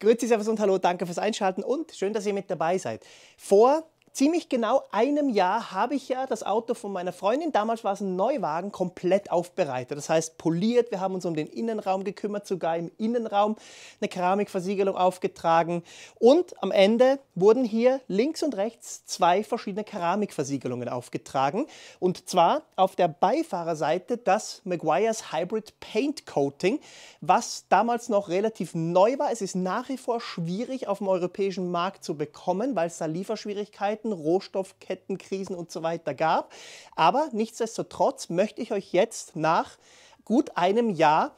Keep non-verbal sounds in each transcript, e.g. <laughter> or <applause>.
Grüezi, Servus und Hallo, danke fürs Einschalten und schön, dass ihr mit dabei seid. Vor ziemlich genau einem Jahr habe ich ja das Auto von meiner Freundin, damals war es ein Neuwagen, komplett aufbereitet. Das heißt poliert, wir haben uns um den Innenraum gekümmert, sogar im Innenraum eine Keramikversiegelung aufgetragen. Und am Ende wurden hier links und rechts zwei verschiedene Keramikversiegelungen aufgetragen. Und zwar auf der Beifahrerseite das Meguiar's Hybrid Paint Coating, was damals noch relativ neu war. Es ist nach wie vor schwierig auf dem europäischen Markt zu bekommen, weil es da Lieferschwierigkeiten Lieferketten, Rohstoffketten, und so weiter gab. Aber nichtsdestotrotz möchte ich euch jetzt nach gut einem Jahr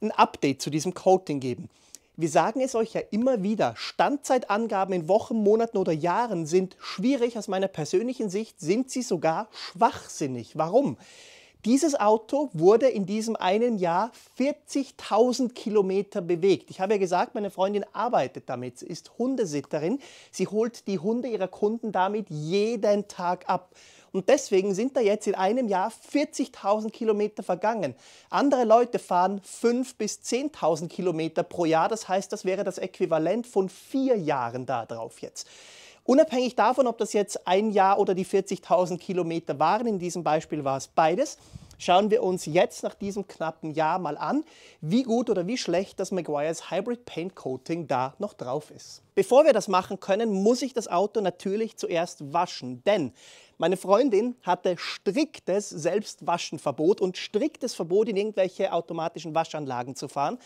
ein Update zu diesem Coating geben. Wir sagen es euch ja immer wieder, Standzeitangaben in Wochen, Monaten oder Jahren sind schwierig aus meiner persönlichen Sicht, sind sie sogar schwachsinnig. Warum? Dieses Auto wurde in diesem einen Jahr 40.000 Kilometer bewegt. Ich habe ja gesagt, meine Freundin arbeitet damit. Sie ist Hundesitterin. Sie holt die Hunde ihrer Kunden damit jeden Tag ab. Und deswegen sind da jetzt in einem Jahr 40.000 Kilometer vergangen. Andere Leute fahren 5.000 bis 10.000 Kilometer pro Jahr. Das heißt, das wäre das Äquivalent von vier Jahren da drauf jetzt. Unabhängig davon, ob das jetzt ein Jahr oder die 40.000 Kilometer waren, in diesem Beispiel war es beides, Schauen wir uns jetzt nach diesem knappen Jahr mal an, wie gut oder wie schlecht das Meguiar's Hybrid Paint Coating da noch drauf ist. Bevor wir das machen können, muss ich das Auto natürlich zuerst waschen, denn meine Freundin hatte striktes Selbstwaschenverbot und striktes Verbot, in irgendwelche automatischen Waschanlagen zu fahren,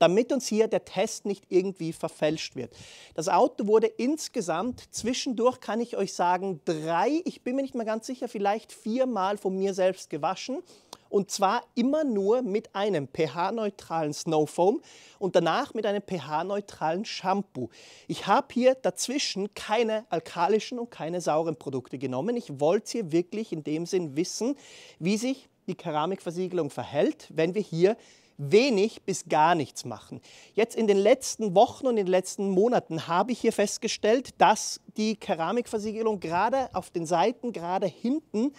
damit uns hier der Test nicht irgendwie verfälscht wird. Das Auto wurde insgesamt zwischendurch, kann ich euch sagen, drei, ich bin mir nicht mal ganz sicher, vielleicht viermal von mir selbst gewaschen. Und zwar immer nur mit einem pH-neutralen Snowfoam und danach mit einem pH-neutralen Shampoo. Ich habe hier dazwischen keine alkalischen und keine sauren Produkte genommen. Ich wollte hier wirklich in dem Sinn wissen, wie sich die Keramikversiegelung verhält, wenn wir hier wenig bis gar nichts machen. Jetzt in den letzten Wochen und in den letzten Monaten habe ich hier festgestellt, dass die Keramikversiegelung gerade auf den Seiten, gerade hinten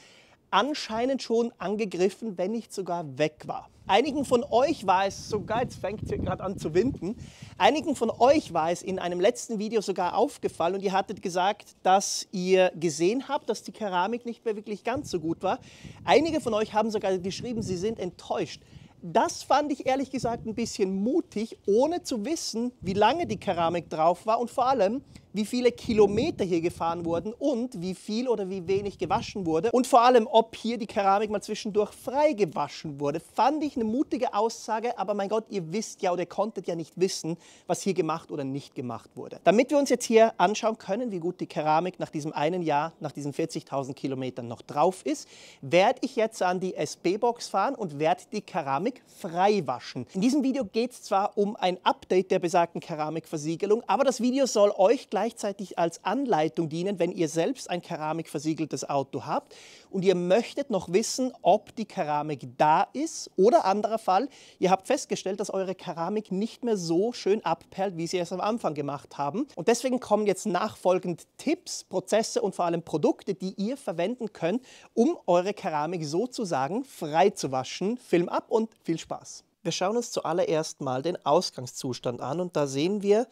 anscheinend schon angegriffen, wenn nicht sogar weg war. Einigen von euch war es sogar, jetzt fängt hier gerade an zu winden, einigen von euch war es in einem letzten Video sogar aufgefallen und ihr hattet gesagt, dass ihr gesehen habt, dass die Keramik nicht mehr wirklich ganz so gut war. Einige von euch haben sogar geschrieben, sie sind enttäuscht. Das fand ich ehrlich gesagt ein bisschen mutig, ohne zu wissen, wie lange die Keramik drauf war und vor allem, wie viele Kilometer hier gefahren wurden und wie viel oder wie wenig gewaschen wurde. Und vor allem, ob hier die Keramik mal zwischendurch frei gewaschen wurde. Fand ich eine mutige Aussage, aber mein Gott, ihr wisst ja oder konntet ja nicht wissen, was hier gemacht oder nicht gemacht wurde. Damit wir uns jetzt hier anschauen können, wie gut die Keramik nach diesem einen Jahr, nach diesen 40.000 Kilometern noch drauf ist, werde ich jetzt an die SB-Box fahren und werde die Keramik frei waschen. In diesem Video geht es zwar um ein Update der besagten Keramikversiegelung, aber das Video soll euch gleich gleichzeitig als Anleitung dienen, wenn ihr selbst ein keramikversiegeltes Auto habt und ihr möchtet noch wissen, ob die Keramik da ist oder anderer Fall, ihr habt festgestellt, dass eure Keramik nicht mehr so schön abperlt, wie sie es am Anfang gemacht haben. Und deswegen kommen jetzt nachfolgend Tipps, Prozesse und vor allem Produkte, die ihr verwenden könnt, um eure Keramik sozusagen frei zu waschen. Film ab und viel Spaß! Wir schauen uns zuallererst mal den Ausgangszustand an und da sehen wir,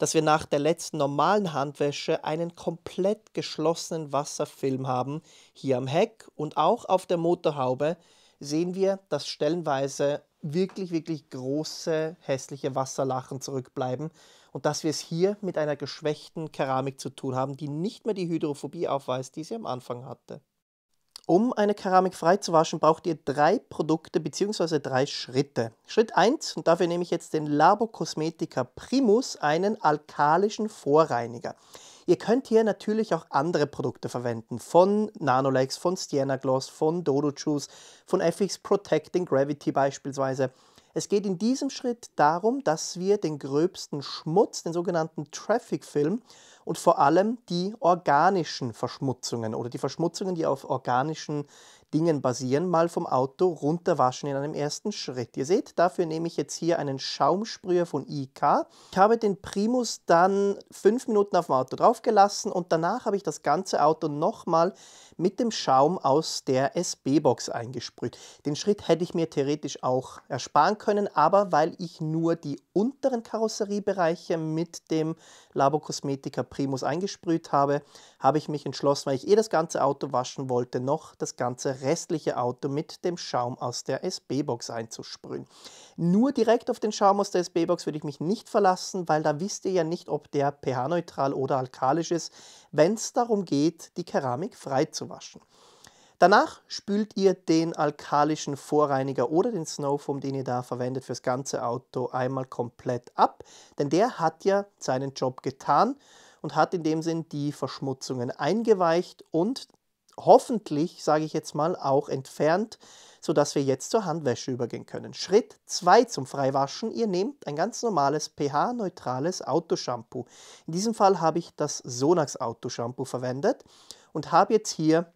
dass wir nach der letzten normalen Handwäsche einen komplett geschlossenen Wasserfilm haben. Hier am Heck und auch auf der Motorhaube sehen wir, dass stellenweise wirklich, wirklich große, hässliche Wasserlachen zurückbleiben und dass wir es hier mit einer geschwächten Keramik zu tun haben, die nicht mehr die Hydrophobie aufweist, die sie am Anfang hatte. Um eine Keramik frei zu waschen, braucht ihr drei Produkte bzw. drei Schritte. Schritt 1, und dafür nehme ich jetzt den Labo Cosmetica Primus, einen alkalischen Vorreiniger. Ihr könnt hier natürlich auch andere Produkte verwenden, von Nanolex, von Sienna Gloss, von Dodo Juice, von FX Protecting Gravity beispielsweise. Es geht in diesem Schritt darum, dass wir den gröbsten Schmutz, den sogenannten Traffic Film, und vor allem die organischen Verschmutzungen oder die Verschmutzungen, die auf organischen Dingen basieren, mal vom Auto runterwaschen in einem ersten Schritt. Ihr seht, dafür nehme ich jetzt hier einen Schaumsprüher von IK. Ich habe den Primus dann fünf Minuten auf dem Auto draufgelassen und danach habe ich das ganze Auto nochmal mit dem Schaum aus der SB-Box eingesprüht. Den Schritt hätte ich mir theoretisch auch ersparen können, aber weil ich nur die unteren Karosseriebereiche mit dem Labo Cosmetica Primus eingesprüht habe, habe ich mich entschlossen, weil ich eh das ganze Auto waschen wollte, noch das ganze restliche Auto mit dem Schaum aus der SB-Box einzusprühen. Nur direkt auf den Schaum aus der SB-Box würde ich mich nicht verlassen, weil da wisst ihr ja nicht, ob der pH-neutral oder alkalisch ist, wenn es darum geht, die Keramik frei zu waschen. Danach spült ihr den alkalischen Vorreiniger oder den Snowfoam, den ihr da verwendet fürs ganze Auto, einmal komplett ab, denn der hat ja seinen Job getan und hat in dem Sinn die Verschmutzungen eingeweicht und hoffentlich, sage ich jetzt mal, auch entfernt, sodass wir jetzt zur Handwäsche übergehen können. Schritt 2 zum Freiwaschen. Ihr nehmt ein ganz normales pH-neutrales Autoshampoo. In diesem Fall habe ich das Sonax Autoshampoo verwendet und habe jetzt hier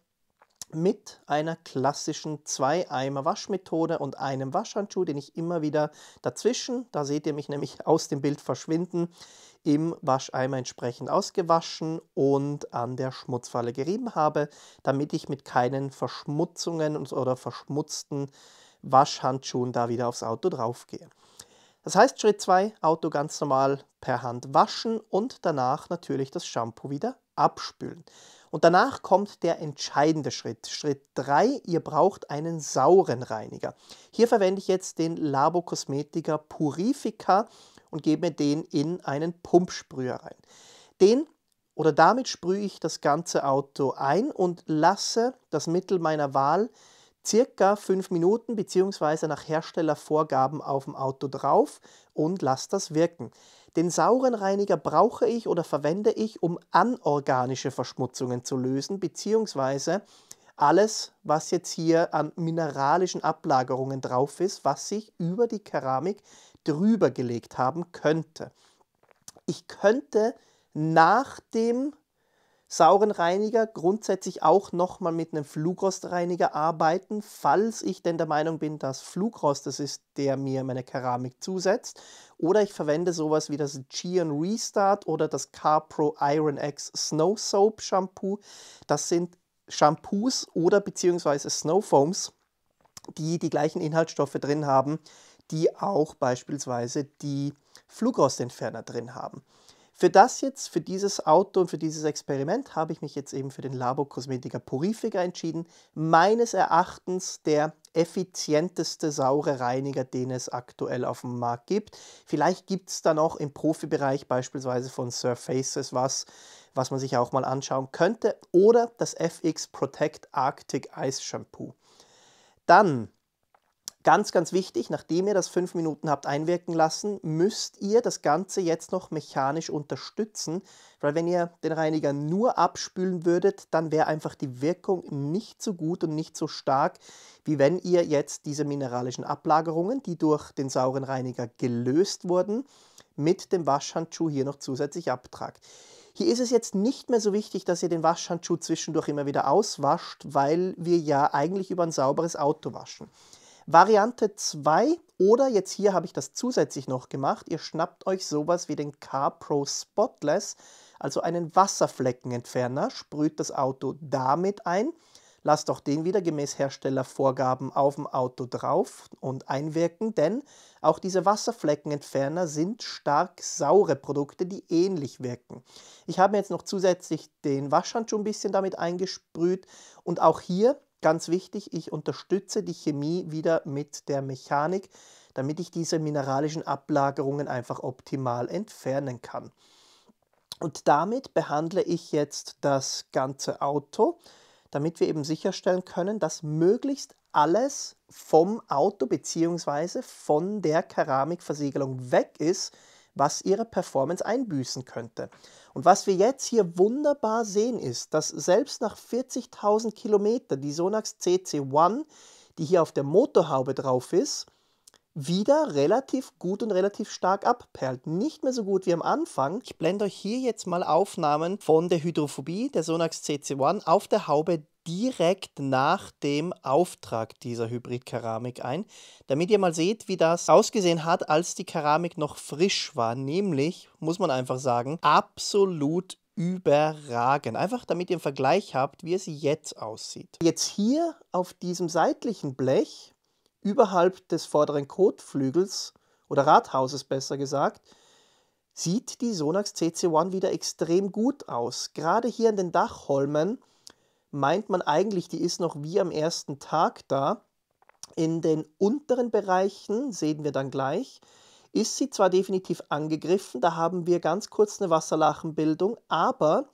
mit einer klassischen Zwei-Eimer-Waschmethode und einem Waschhandschuh, den ich immer wieder dazwischen, da seht ihr mich nämlich <laughs> aus dem Bild verschwinden, im Wascheimer entsprechend ausgewaschen und an der Schmutzfalle gerieben habe, damit ich mit keinen Verschmutzungen oder verschmutzten Waschhandschuhen da wieder aufs Auto draufgehe. Das heißt, Schritt 2, Auto ganz normal per Hand waschen und danach natürlich das Shampoo wieder abspülen. Und danach kommt der entscheidende Schritt. Schritt 3, ihr braucht einen sauren Reiniger. Hier verwende ich jetzt den Labo Cosmetica Purifica und gebe den in einen Pumpsprüher rein. Den oder damit sprühe ich das ganze Auto ein und lasse das Mittel meiner Wahl circa 5 Minuten bzw. nach Herstellervorgaben auf dem Auto drauf und lasse das wirken. Den sauren Reiniger brauche ich oder verwende ich, um anorganische Verschmutzungen zu lösen, beziehungsweise alles, was jetzt hier an mineralischen Ablagerungen drauf ist, was sich über die Keramik drüber gelegt haben könnte. Ich könnte nach dem sauren Reiniger grundsätzlich auch nochmal mit einem Flugrostreiniger arbeiten, falls ich denn der Meinung bin, dass Flugrost es das ist, der mir meine Keramik zusetzt. Oder ich verwende sowas wie das Gion Restart oder das Carpro Iron X Snow Soap Shampoo. Das sind Shampoos oder beziehungsweise Snow Foams, die die gleichen Inhaltsstoffe drin haben, die auch beispielsweise die Flugrostentferner drin haben. Für das jetzt, für dieses Auto und für dieses Experiment habe ich mich jetzt eben für den Labo Cosmetica Purifica entschieden. Meines Erachtens der effizienteste saure Reiniger, den es aktuell auf dem Markt gibt. Vielleicht gibt es da noch im Profibereich beispielsweise von Surfaces was, was man sich auch mal anschauen könnte. Oder das FX Protect Arctic Ice Shampoo. Dann Ganz, ganz wichtig, nachdem ihr das fünf Minuten habt einwirken lassen, müsst ihr das Ganze jetzt noch mechanisch unterstützen, weil wenn ihr den Reiniger nur abspülen würdet, dann wäre einfach die Wirkung nicht so gut und nicht so stark, wie wenn ihr jetzt diese mineralischen Ablagerungen, die durch den sauren Reiniger gelöst wurden, mit dem Waschhandschuh hier noch zusätzlich abtragt. Hier ist es jetzt nicht mehr so wichtig, dass ihr den Waschhandschuh zwischendurch immer wieder auswascht, weil wir ja eigentlich über ein sauberes Auto waschen. Variante 2 oder jetzt hier habe ich das zusätzlich noch gemacht, ihr schnappt euch sowas wie den CarPro Spotless, also einen Wasserfleckenentferner, sprüht das Auto damit ein, lasst auch den wieder gemäß Herstellervorgaben auf dem Auto drauf und einwirken, denn auch diese Wasserfleckenentferner sind stark saure Produkte, die ähnlich wirken. Ich habe mir jetzt noch zusätzlich den Waschhandschuh ein bisschen damit eingesprüht und auch hier Ganz wichtig, ich unterstütze die Chemie wieder mit der Mechanik, damit ich diese mineralischen Ablagerungen einfach optimal entfernen kann. Und damit behandle ich jetzt das ganze Auto, damit wir eben sicherstellen können, dass möglichst alles vom Auto bzw. von der Keramikversiegelung weg ist, was ihre Performance einbüßen könnte. Und was wir jetzt hier wunderbar sehen ist, dass selbst nach 40.000 Kilometern die Sonax CC1, die hier auf der Motorhaube drauf ist, wieder relativ gut und relativ stark abperlt. Nicht mehr so gut wie am Anfang. Ich blende euch hier jetzt mal Aufnahmen von der Hydrophobie der Sonax CC1 auf der Haube direkt nach dem Auftrag dieser Hybridkeramik ein, damit ihr mal seht, wie das ausgesehen hat, als die Keramik noch frisch war. Nämlich, muss man einfach sagen, absolut überragend. Einfach damit ihr einen Vergleich habt, wie es jetzt aussieht. Jetzt hier auf diesem seitlichen Blech, überhalb des vorderen Kotflügels oder Rathauses besser gesagt, sieht die Sonax CC1 wieder extrem gut aus. Gerade hier an den Dachholmen meint man eigentlich, die ist noch wie am ersten Tag da. In den unteren Bereichen, sehen wir dann gleich, ist sie zwar definitiv angegriffen, da haben wir ganz kurz eine Wasserlachenbildung, aber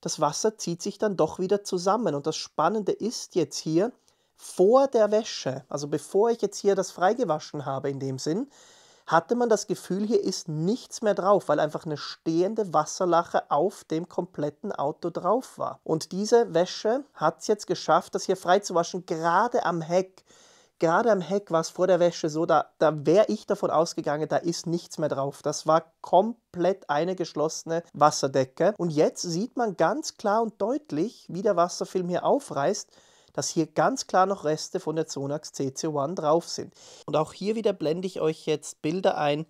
das Wasser zieht sich dann doch wieder zusammen. Und das Spannende ist jetzt hier, vor der Wäsche, also bevor ich jetzt hier das freigewaschen habe in dem Sinn, hatte man das Gefühl, hier ist nichts mehr drauf, weil einfach eine stehende Wasserlache auf dem kompletten Auto drauf war. Und diese Wäsche hat es jetzt geschafft, das hier freizuwaschen, gerade am Heck. Gerade am Heck war es vor der Wäsche so, da, da wäre ich davon ausgegangen, da ist nichts mehr drauf. Das war komplett eine geschlossene Wasserdecke. Und jetzt sieht man ganz klar und deutlich, wie der Wasserfilm hier aufreißt dass hier ganz klar noch Reste von der Zonax CC1 drauf sind. Und auch hier wieder blende ich euch jetzt Bilder ein,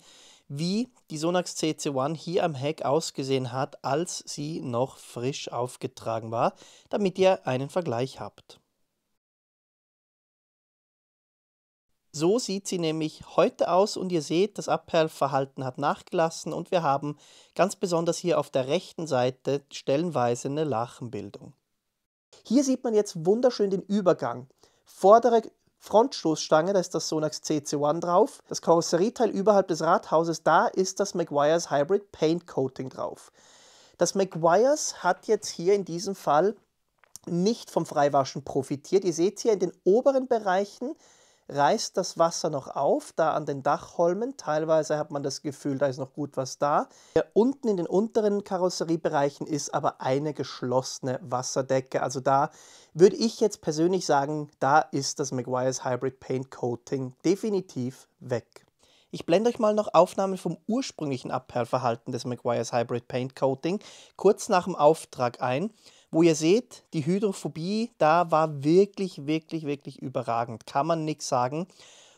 wie die Sonax CC1 hier am Heck ausgesehen hat, als sie noch frisch aufgetragen war, damit ihr einen Vergleich habt. So sieht sie nämlich heute aus und ihr seht, das Abperlverhalten hat nachgelassen und wir haben ganz besonders hier auf der rechten Seite stellenweise eine Lachenbildung. Hier sieht man jetzt wunderschön den Übergang. Vordere Frontstoßstange, da ist das Sonax CC1 drauf. Das Karosserieteil überhalb des Rathauses, da ist das Meguiar's Hybrid Paint Coating drauf. Das Meguiar's hat jetzt hier in diesem Fall nicht vom Freiwaschen profitiert. Ihr seht hier in den oberen Bereichen reißt das Wasser noch auf, da an den Dachholmen. Teilweise hat man das Gefühl, da ist noch gut was da. Ja, unten in den unteren Karosseriebereichen ist aber eine geschlossene Wasserdecke. Also da würde ich jetzt persönlich sagen, da ist das Meguiar's Hybrid Paint Coating definitiv weg. Ich blende euch mal noch Aufnahmen vom ursprünglichen Abperlverhalten des Meguiar's Hybrid Paint Coating kurz nach dem Auftrag ein wo ihr seht, die Hydrophobie da war wirklich, wirklich, wirklich überragend. Kann man nichts sagen.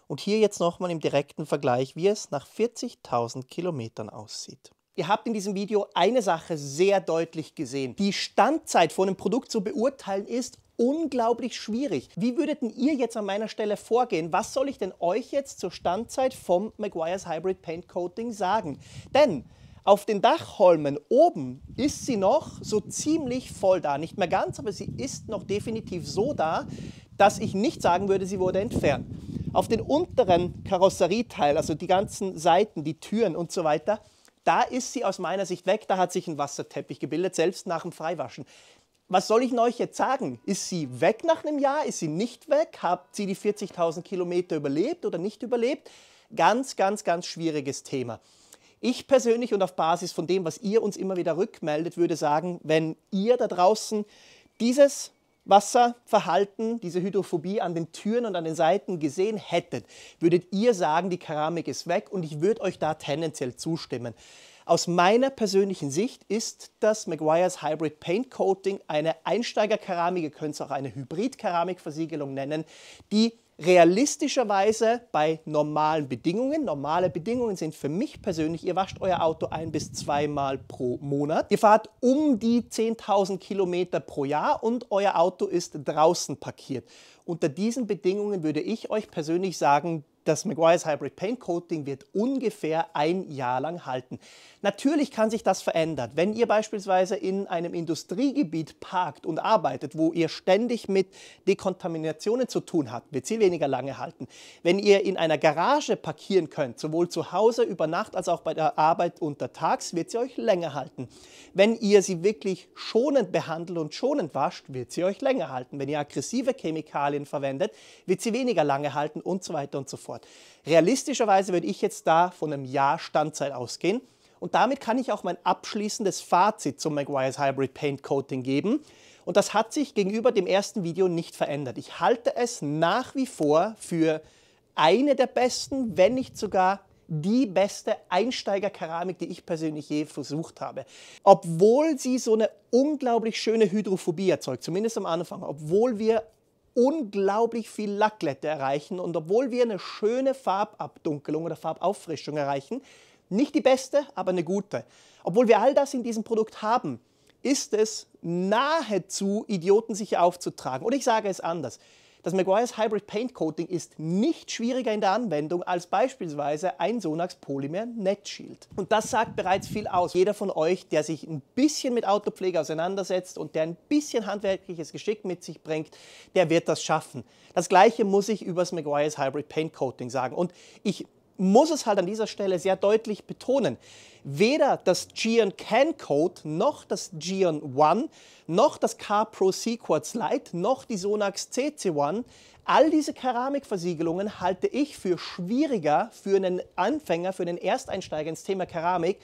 Und hier jetzt nochmal im direkten Vergleich, wie es nach 40.000 Kilometern aussieht. Ihr habt in diesem Video eine Sache sehr deutlich gesehen. Die Standzeit von einem Produkt zu beurteilen ist unglaublich schwierig. Wie würdet ihr jetzt an meiner Stelle vorgehen? Was soll ich denn euch jetzt zur Standzeit vom Meguiar's Hybrid Paint Coating sagen? Denn auf den Dachholmen oben ist sie noch so ziemlich voll da. Nicht mehr ganz, aber sie ist noch definitiv so da, dass ich nicht sagen würde, sie wurde entfernt. Auf den unteren Karosserieteil, also die ganzen Seiten, die Türen und so weiter, da ist sie aus meiner Sicht weg. Da hat sich ein Wasserteppich gebildet, selbst nach dem Freiwaschen. Was soll ich euch jetzt sagen? Ist sie weg nach einem Jahr? Ist sie nicht weg? Habt sie die 40.000 Kilometer überlebt oder nicht überlebt? Ganz, ganz, ganz schwieriges Thema. Ich persönlich und auf Basis von dem, was ihr uns immer wieder rückmeldet, würde sagen, wenn ihr da draußen dieses Wasserverhalten, diese Hydrophobie an den Türen und an den Seiten gesehen hättet, würdet ihr sagen, die Keramik ist weg und ich würde euch da tendenziell zustimmen. Aus meiner persönlichen Sicht ist das Maguires Hybrid Paint Coating eine Einsteigerkeramik, ihr könnt es auch eine hybrid Hybridkeramikversiegelung nennen, die realistischerweise bei normalen Bedingungen. Normale Bedingungen sind für mich persönlich, ihr wascht euer Auto ein bis zweimal pro Monat. Ihr fahrt um die 10.000 Kilometer pro Jahr und euer Auto ist draußen parkiert. Unter diesen Bedingungen würde ich euch persönlich sagen, das Meguiar's Hybrid Paint Coating wird ungefähr ein Jahr lang halten. Natürlich kann sich das verändern. Wenn ihr beispielsweise in einem Industriegebiet parkt und arbeitet, wo ihr ständig mit Dekontaminationen zu tun habt, wird sie weniger lange halten. Wenn ihr in einer Garage parkieren könnt, sowohl zu Hause über Nacht als auch bei der Arbeit untertags, wird sie euch länger halten. Wenn ihr sie wirklich schonend behandelt und schonend wascht, wird sie euch länger halten. Wenn ihr aggressive Chemikalien verwendet, wird sie weniger lange halten und so weiter und so fort fort. Realistischerweise würde ich jetzt da von einem Jahr Standzeit ausgehen. Und damit kann ich auch mein abschließendes Fazit zum Maguire's Hybrid Paint Coating geben. Und das hat sich gegenüber dem ersten Video nicht verändert. Ich halte es nach wie vor für eine der besten, wenn nicht sogar die beste Einsteigerkeramik, die ich persönlich je versucht habe. Obwohl sie so eine unglaublich schöne Hydrophobie erzeugt, zumindest am Anfang, obwohl wir unglaublich viel Lackglätte erreichen. Und obwohl wir eine schöne Farbabdunkelung oder Farbauffrischung erreichen, nicht die beste, aber eine gute. Obwohl wir all das in diesem Produkt haben, ist es nahezu idiotensicher aufzutragen. Und ich sage es anders. Das Meguiar's Hybrid Paint Coating ist nicht schwieriger in der Anwendung als beispielsweise ein Sonax Polymer Net Shield. Und das sagt bereits viel aus. Jeder von euch, der sich ein bisschen mit Autopflege auseinandersetzt und der ein bisschen handwerkliches Geschick mit sich bringt, der wird das schaffen. Das gleiche muss ich über das Meguiar's Hybrid Paint Coating sagen. Und ich muss es halt an dieser Stelle sehr deutlich betonen, weder das Gion Can Code noch das Gion One noch das Car Pro Sequartz Lite noch die Sonax CC1 All diese Keramikversiegelungen halte ich für schwieriger für einen Anfänger, für einen Ersteinsteiger ins Thema Keramik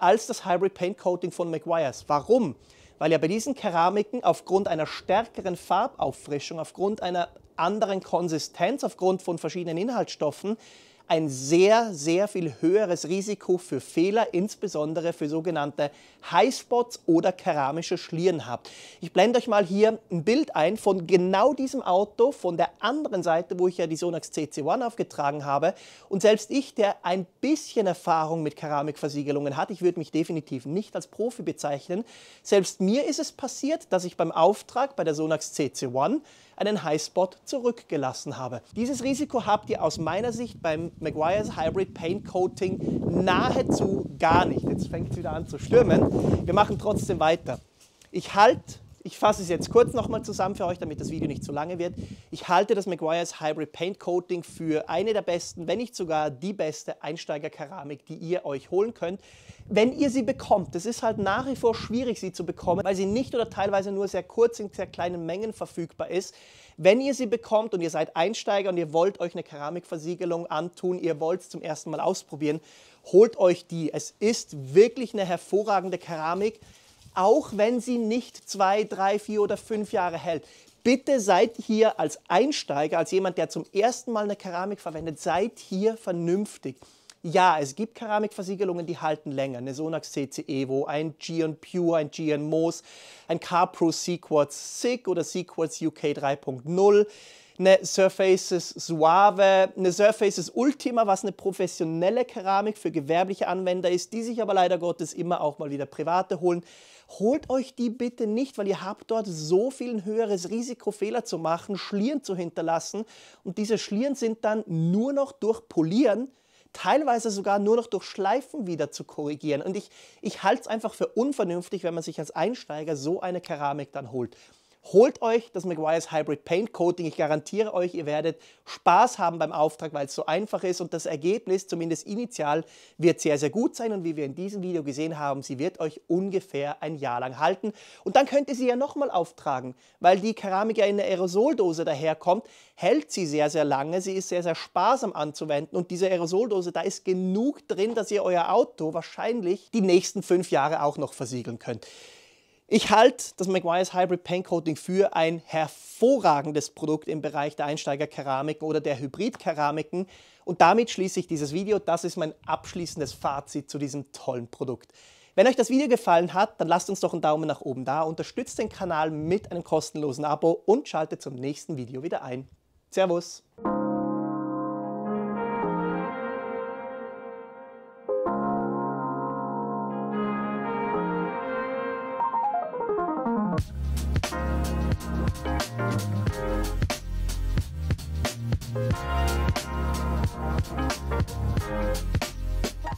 als das Hybrid Paint Coating von McGuire's. Warum? Weil ja bei diesen Keramiken aufgrund einer stärkeren Farbauffrischung, aufgrund einer anderen Konsistenz, aufgrund von verschiedenen Inhaltsstoffen ein sehr, sehr viel höheres Risiko für Fehler, insbesondere für sogenannte Highspots oder keramische Schlieren habt. Ich blende euch mal hier ein Bild ein von genau diesem Auto, von der anderen Seite, wo ich ja die Sonax CC1 aufgetragen habe. Und selbst ich, der ein bisschen Erfahrung mit Keramikversiegelungen hat, ich würde mich definitiv nicht als Profi bezeichnen, selbst mir ist es passiert, dass ich beim Auftrag bei der Sonax CC1 einen Highspot zurückgelassen habe. Dieses Risiko habt ihr aus meiner Sicht beim Meguiar's Hybrid Paint Coating nahezu gar nicht. Jetzt fängt es wieder an zu stürmen. Wir machen trotzdem weiter. Ich halte ich fasse es jetzt kurz nochmal zusammen für euch, damit das Video nicht zu lange wird. Ich halte das Meguiar's Hybrid Paint Coating für eine der besten, wenn nicht sogar die beste Einsteigerkeramik, die ihr euch holen könnt, wenn ihr sie bekommt. Es ist halt nach wie vor schwierig, sie zu bekommen, weil sie nicht oder teilweise nur sehr kurz in sehr kleinen Mengen verfügbar ist. Wenn ihr sie bekommt und ihr seid Einsteiger und ihr wollt euch eine Keramikversiegelung antun, ihr wollt es zum ersten Mal ausprobieren, holt euch die. Es ist wirklich eine hervorragende Keramik auch wenn sie nicht zwei, drei, vier oder fünf Jahre hält. Bitte seid hier als Einsteiger, als jemand, der zum ersten Mal eine Keramik verwendet, seid hier vernünftig. Ja, es gibt Keramikversiegelungen, die halten länger. Eine Sonax CC Evo, ein Gion Pure, ein Gion Moos, ein Carpro Sequarts SIG oder Sequarts UK 3.0 eine Surfaces Suave, eine Surfaces Ultima, was eine professionelle Keramik für gewerbliche Anwender ist, die sich aber leider Gottes immer auch mal wieder private holen. Holt euch die bitte nicht, weil ihr habt dort so viel ein höheres Risiko, Fehler zu machen, Schlieren zu hinterlassen. Und diese Schlieren sind dann nur noch durch Polieren teilweise sogar nur noch durch Schleifen wieder zu korrigieren. Und ich, ich halte es einfach für unvernünftig, wenn man sich als Einsteiger so eine Keramik dann holt. Holt euch das Meguiar's Hybrid Paint Coating. Ich garantiere euch, ihr werdet Spaß haben beim Auftrag, weil es so einfach ist und das Ergebnis, zumindest initial, wird sehr, sehr gut sein. Und wie wir in diesem Video gesehen haben, sie wird euch ungefähr ein Jahr lang halten. Und dann könnt ihr sie ja nochmal auftragen, weil die Keramik ja in der Aerosoldose daherkommt, hält sie sehr, sehr lange. Sie ist sehr, sehr sparsam anzuwenden. Und diese Aerosoldose, da ist genug drin, dass ihr euer Auto wahrscheinlich die nächsten fünf Jahre auch noch versiegeln könnt. Ich halte das McGuire's Hybrid Paint Coating für ein hervorragendes Produkt im Bereich der Einsteigerkeramiken oder der Hybridkeramiken. Und damit schließe ich dieses Video. Das ist mein abschließendes Fazit zu diesem tollen Produkt. Wenn euch das Video gefallen hat, dann lasst uns doch einen Daumen nach oben da, unterstützt den Kanal mit einem kostenlosen Abo und schaltet zum nächsten Video wieder ein. Servus!